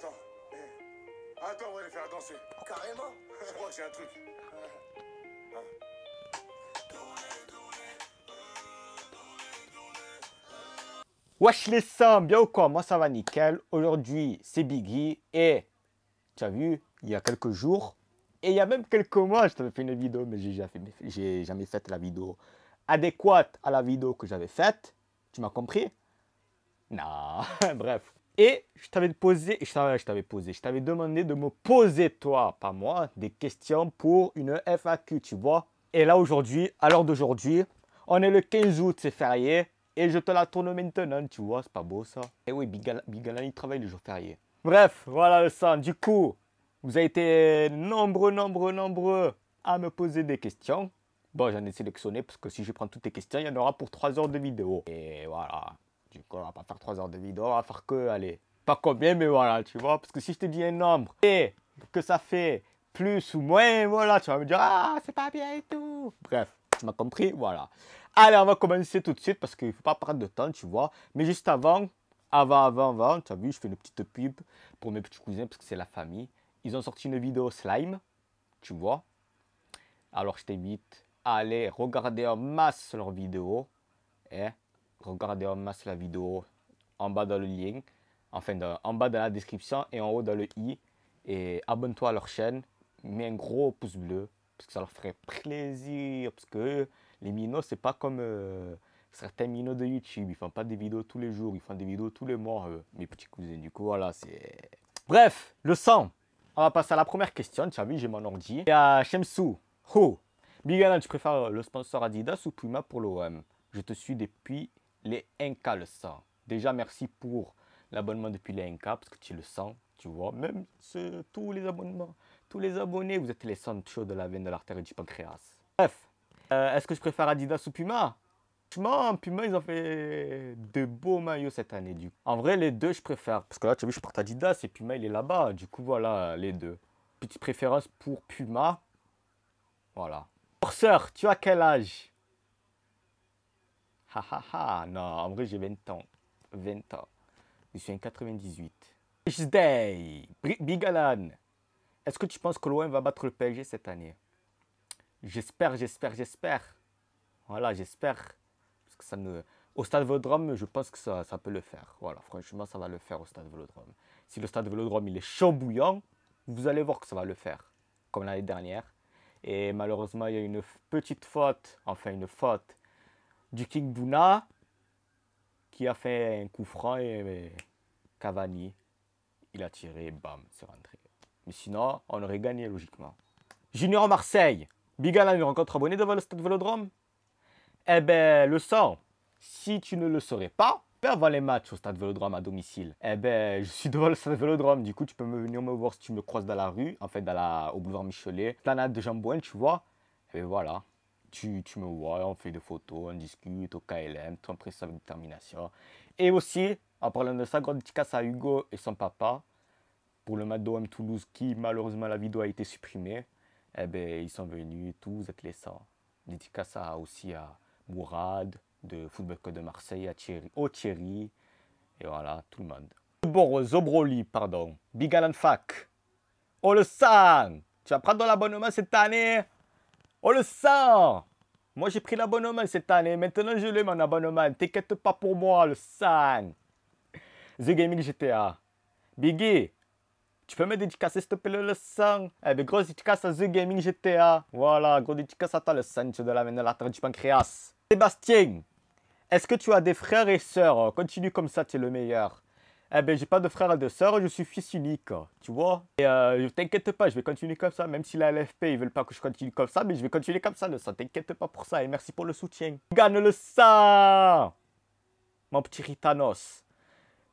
Attends. Attends, on va les faire danser. Carrément Je crois que j'ai un truc. Wesh les sangs, bien ou quoi Moi ça va nickel. Aujourd'hui c'est Biggie et tu as vu, il y a quelques jours et il y a même quelques mois, je t'avais fait une vidéo, mais j'ai jamais, jamais fait la vidéo adéquate à la vidéo que j'avais faite. Tu m'as compris Non, bref. Et je t'avais posé, je t'avais posé, je t'avais demandé de me poser, toi, pas moi, des questions pour une FAQ, tu vois. Et là, aujourd'hui, à l'heure d'aujourd'hui, on est le 15 août, c'est férié. Et je te la tourne maintenant, tu vois, c'est pas beau ça. Et eh oui, Bigalan, il travaille le jour férié. Bref, voilà le sang. Du coup, vous avez été nombreux, nombreux, nombreux à me poser des questions. Bon, j'en ai sélectionné parce que si je prends toutes tes questions, il y en aura pour 3 heures de vidéo. Et voilà. Du coup, on va pas faire 3 heures de vidéo, on va faire que, allez, pas combien, mais voilà, tu vois. Parce que si je te dis un nombre et que ça fait plus ou moins, voilà, tu vas me dire, ah, c'est pas bien et tout. Bref, tu m'as compris, voilà. Allez, on va commencer tout de suite parce qu'il faut pas perdre de temps, tu vois. Mais juste avant, avant, avant, avant, tu as vu, je fais une petite pub pour mes petits cousins parce que c'est la famille. Ils ont sorti une vidéo slime, tu vois. Alors, je t'invite à aller regarder en masse leurs vidéos. Hein regardez en masse la vidéo en bas dans le lien, enfin en bas dans la description et en haut dans le i. Et abonne-toi à leur chaîne, mets un gros pouce bleu, parce que ça leur ferait plaisir, parce que les minos c'est pas comme euh, certains minos de YouTube, ils font pas des vidéos tous les jours, ils font des vidéos tous les mois, mes petits cousins. Du coup, voilà, c'est... Bref, le sang on va passer à la première question. Tu as vu, j'ai mon ordi. Et à Shemsou. Ho. Bigana, tu préfères le sponsor Adidas ou Puma pour l'OM Je te suis depuis les 1 le sang. Déjà, merci pour l'abonnement depuis les 1 parce que tu le sens, tu vois. Même tous les abonnements, tous les abonnés, vous êtes les centres chauds de la veine, de l'artère et du pancréas. Bref, euh, est-ce que je préfère Adidas ou Puma Franchement, Puma, ils ont fait de beaux maillots cette année. Du coup. En vrai, les deux, je préfère. Parce que là, tu as vu, je porte Adidas et Puma, il est là-bas. Du coup, voilà, les deux. Petite préférence pour Puma. Voilà. Forceur, tu as quel âge Ha ha ha, non, en vrai j'ai 20 ans. 20 ans. Je suis en 98. Big Alan. Est-ce que tu penses que l'OM va battre le PSG cette année J'espère, j'espère, j'espère. Voilà, j'espère. Parce que ça ne... Au stade Vélodrome, je pense que ça, peut le faire. Voilà, franchement, ça va le faire au stade Vélodrome. Si le stade Vélodrome, il est chaud bouillant, vous allez voir que ça va le faire. Comme l'année dernière. Et malheureusement, il y a une petite faute, enfin une faute du King d'Ouna, qui a fait un coup franc et Cavani, il a tiré, bam, c'est rentré. Mais sinon, on aurait gagné logiquement. Junior Marseille, Alan une rencontre abonnée devant le stade Vélodrome. Eh ben, le sang, si tu ne le saurais pas, avant les matchs au stade Vélodrome à domicile. Eh ben, je suis devant le stade Vélodrome, du coup, tu peux me venir me voir si tu me croises dans la rue, en fait, dans la, au boulevard Michelet, planade de Jamboin, tu vois. Et eh bien, voilà tu, me vois, on fait des photos, on discute au KLM, tu ça avec détermination. Et aussi, en parlant de ça, grande dédicace à Hugo et son papa pour le M Toulouse qui, malheureusement, la vidéo a été supprimée. Eh ben, ils sont venus tous être les 100. Dédicace aussi à Mourad de Football Club de Marseille, à Thierry, au Thierry, et voilà, tout le monde. Bon, Zobroli, pardon, Big Alan Fak. on le sang, tu vas prendre l'abonnement cette année Oh le sang, Moi, j'ai pris l'abonnement cette année. Maintenant, je l'ai, mon abonnement. T'inquiète pas pour moi, le sang The Gaming GTA. Biggie, tu peux me dédicacer, s'il te plaît, le sang Eh bien, gros dédicace à The Gaming GTA. Voilà, grosse dédicace à toi, le sang de la main de la terre du pancréas. Sébastien, est-ce que tu as des frères et sœurs Continue comme ça, tu es le meilleur eh ben, j'ai pas de frère et de sœur, je suis fils unique, tu vois. Et euh, t'inquiète pas, je vais continuer comme ça, même si la LFP, ils veulent pas que je continue comme ça, mais je vais continuer comme ça, ne t'inquiète pas pour ça, et merci pour le soutien. Gagne le ça Mon petit Ritanos.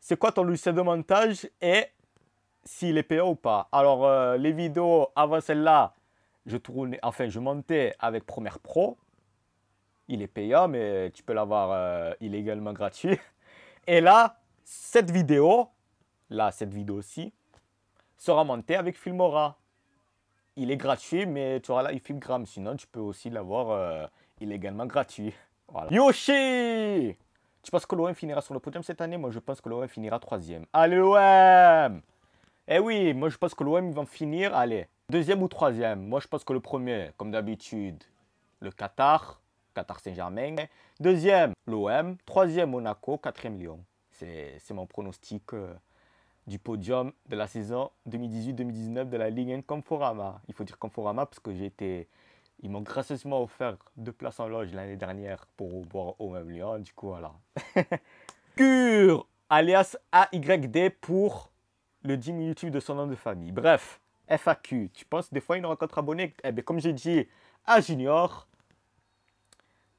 C'est quoi ton logiciel de montage et s'il est payant ou pas Alors, euh, les vidéos avant celle-là, je tournais, enfin, je montais avec Premiere Pro. Il est payant, mais tu peux l'avoir euh, illégalement gratuit. Et là, cette vidéo, là, cette vidéo aussi, sera montée avec Filmora. Il est gratuit, mais tu auras là, il filme Sinon, tu peux aussi l'avoir euh, est illégalement gratuit. Yoshi Tu penses que l'OM finira sur le podium cette année Moi, je pense que l'OM finira troisième. Allez, l'OM Eh oui, moi, je pense que l'OM, ils vont finir, allez, deuxième ou troisième. Moi, je pense que le premier, comme d'habitude, le Qatar, Qatar Saint-Germain. Deuxième, l'OM. Troisième, Monaco. Quatrième, Lyon c'est mon pronostic euh, du podium de la saison 2018-2019 de la Ligue 1 Conforama. Il faut dire Conforama parce que été Ils m'ont gracieusement offert deux places en loge l'année dernière pour boire au même Lyon. Du coup, voilà. Cure alias AYD pour le diminutif de son nom de famille. Bref, FAQ. Tu penses des fois une rencontre abonnée Eh bien, comme j'ai dit à Junior,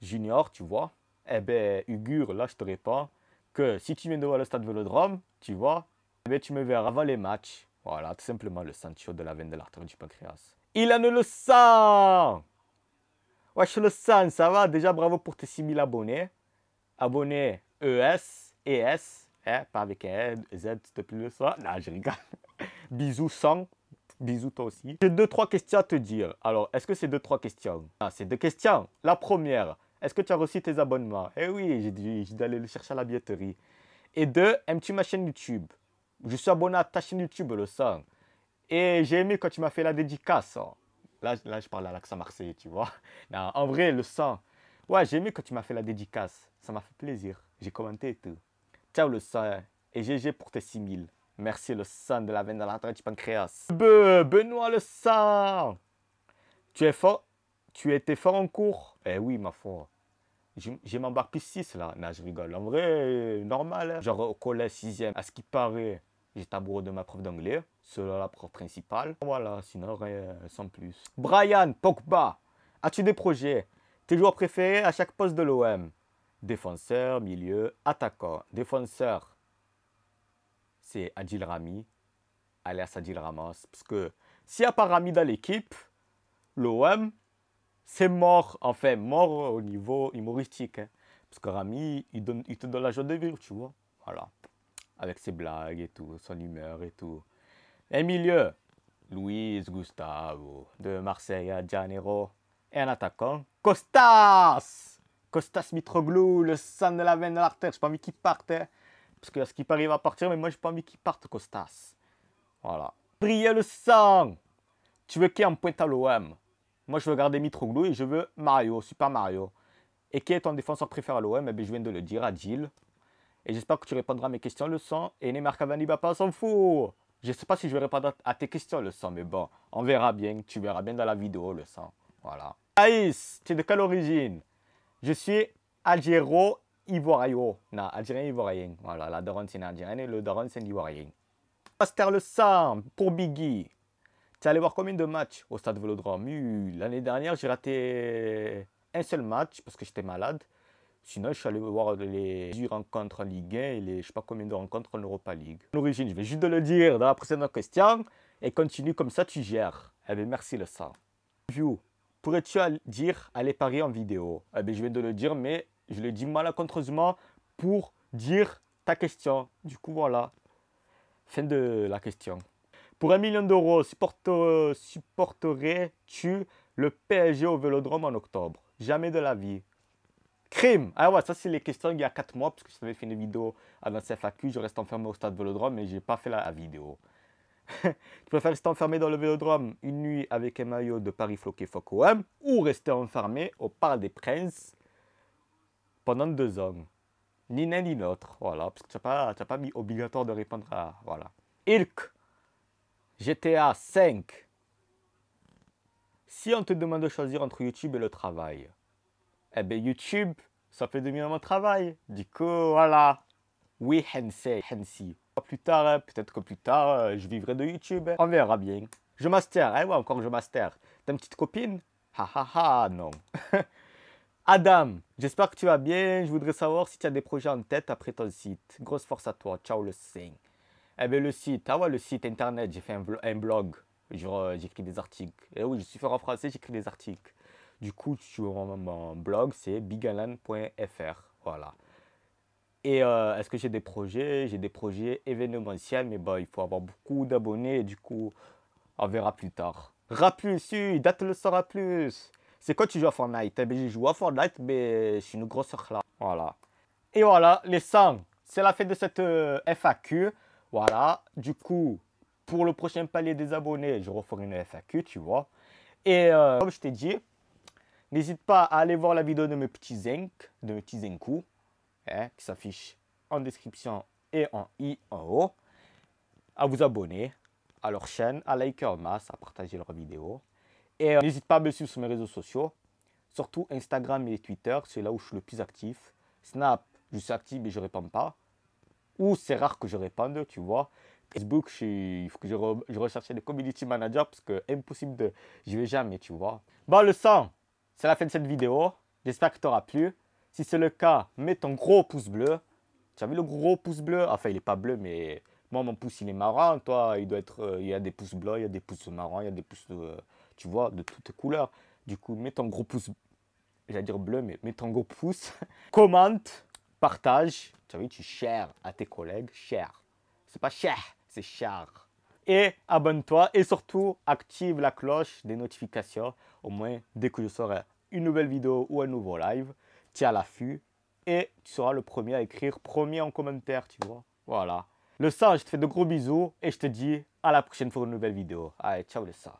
Junior, tu vois, eh ben Ugur, là, je te réponds que si tu viens de voir le stade Vélodrome, tu vois, eh tu me verras avant les matchs. Voilà, tout simplement le sang de la veine de l'artère du pancréas. Il en a le sang Wesh le sang, ça va Déjà, bravo pour tes 6000 abonnés. Abonnés ES ES, hein, pas avec un Z, s'il te plaît, sang. Non, je rigole. Bisous, sang. Bisous, toi aussi. J'ai deux, trois questions à te dire. Alors, est-ce que c'est deux, trois questions Ah, c'est deux questions. La première, est-ce que tu as reçu tes abonnements Eh oui, j'ai dû aller le chercher à la billetterie. Et deux, aimes-tu ma chaîne YouTube Je suis abonné à ta chaîne YouTube, le sang. Et j'ai aimé quand tu m'as fait la dédicace. Hein. Là, je parle à l'accent Marseille, tu vois. Non, en vrai, le sang. Ouais, j'ai aimé quand tu m'as fait la dédicace. Ça m'a fait plaisir. J'ai commenté et tout. Ciao, le sang. Et GG pour tes 6000. Merci, le sang de la veine de l'entrée du pancréas. Benoît, le sang. Tu es fort. Tu étais fort en cours Eh oui, ma foi. J'ai m'embarqué plus 6 là. Non, je rigole. En vrai, normal. Hein. Genre au collège 6 e à ce qui paraît, j'étais amoureux de ma prof d'anglais. selon la prof principale. Voilà, sinon rien, sans plus. Brian Pogba, as-tu des projets Tes joueurs préférés à chaque poste de l'OM Défenseur, milieu, attaquant. Défenseur, c'est Adil Rami, alias Adil Ramos. Parce que s'il n'y a pas Rami dans l'équipe, l'OM, c'est mort, enfin, mort au niveau humoristique. Hein. Parce que Rami, il, donne, il te donne la joie de vivre, tu vois. Voilà. Avec ses blagues et tout, son humeur et tout. un milieu, Luis Gustavo, de Marseille à Janeiro. Et un attaquant, Costas Costas Mitroglou, le sang de la veine de l'artère. J'ai pas envie qu'il parte. Hein. Parce que ce qui paraît, à partir, mais moi, j'ai pas envie qu'il parte, Costas. Voilà. priez le sang Tu veux qui en pointe à l'OM moi, je veux garder Mitroglou et je veux Mario, Super Mario. Et qui est ton défenseur préféré à l'OM eh ben, Je viens de le dire à Gilles. Et j'espère que tu répondras à mes questions, le sang. Et Neymar Cavani, va pas s'en fout. Je sais pas si je vais répondre à tes questions, le sang, mais bon, on verra bien. Tu verras bien dans la vidéo, le sang. Voilà. Aïs, tu es de quelle origine Je suis algéro ivoirien. Non, algérien ivoirien. Voilà, la Doron c'est algérien et le Doron c'est ivoirien. Pasteur le sang pour Biggie es allé voir combien de matchs au stade Vélodrome L'année dernière, j'ai raté un seul match parce que j'étais malade. Sinon, je suis allé voir les 10 rencontres en Ligue 1 et les je sais pas combien de rencontres en Europa League. L'origine, je vais juste le dire dans la précédente question et continue comme ça, tu gères. Eh bien, merci le sang. View, pourrais-tu dire aller Paris en vidéo Eh bien, je viens de le dire, mais je le dis malencontreusement pour dire ta question. Du coup, voilà. Fin de la question. Pour un million d'euros, supporterais-tu le PSG au Vélodrome en octobre Jamais de la vie. Crime Ah ouais, ça c'est les questions il y a 4 mois, parce que j'avais fait une vidéo à la CFAQ, je reste enfermé au stade Vélodrome, mais n'ai pas fait la vidéo. tu préfères rester enfermé dans le Vélodrome une nuit avec un maillot de Paris floqué Foco ou rester enfermé au Parc des Princes pendant deux ans Ni l'un ni l'autre, voilà, parce que tu n'as pas, pas, mis obligatoire de répondre à... Voilà. Ilk GTA 5. Si on te demande de choisir entre YouTube et le travail, eh ben YouTube, ça fait demi à mon travail. Du coup, voilà. Oui, Hensei, Hensi. Plus tard, hein. peut-être que plus tard, euh, je vivrai de YouTube. On verra bien. Je master, hein, ouais, encore je master. T'as une petite copine Ha ha ha, non. Adam, j'espère que tu vas bien. Je voudrais savoir si tu as des projets en tête après ton site. Grosse force à toi. Ciao le 5. Eh le site, ah ouais, le site internet, j'ai fait un, un blog, euh, j'écris des articles. Et oui, je suis fort en français, j'écris des articles. Du coup, sur mon blog, c'est bigalan.fr. Voilà. Et euh, est-ce que j'ai des projets J'ai des projets événementiels, mais bah, il faut avoir beaucoup d'abonnés. Du coup, on verra plus tard. Rapus, date le à plus. C'est quoi tu joues à Fortnite eh bien, Je joue à Fortnite, mais je suis une grosse là. Voilà. Et voilà, les 100. C'est la fin de cette euh, FAQ. Voilà. Du coup, pour le prochain palier des abonnés, je referai une FAQ, tu vois. Et euh, comme je t'ai dit, n'hésite pas à aller voir la vidéo de mes petits zinc, de mes petits zincous, hein, qui s'affiche en description et en i en haut. À vous abonner à leur chaîne, à liker en masse, à partager leurs vidéos. Et euh, n'hésite pas à me suivre sur mes réseaux sociaux, surtout Instagram et Twitter, c'est là où je suis le plus actif. Snap, je suis actif mais je ne réponds pas ou c'est rare que je réponde, tu vois. Facebook, je, il faut que je, recherche des community manager parce que impossible de. Je vais jamais, tu vois. Bon, le sang, c'est la fin de cette vidéo. J'espère que tu auras plu. Si c'est le cas, mets ton gros pouce bleu. Tu as vu le gros pouce bleu Enfin, il n'est pas bleu, mais moi, mon pouce, il est marrant. Toi, il doit être. Euh, il y a des pouces bleus, il y a des pouces marrons, il y a des pouces. tu vois, de toutes couleurs. Du coup, mets ton gros pouce. J'allais dire bleu, mais mets ton gros pouce. Commente partage, tu as vu, tu shares à tes collègues, share. C'est pas cher c'est cher. Et abonne-toi et surtout active la cloche des notifications. Au moins, dès que je saurai une nouvelle vidéo ou un nouveau live, tu l'affût et tu seras le premier à écrire, premier en commentaire, tu vois. Voilà. Le sang, je te fais de gros bisous et je te dis à la prochaine pour une nouvelle vidéo. Allez, ciao le ça.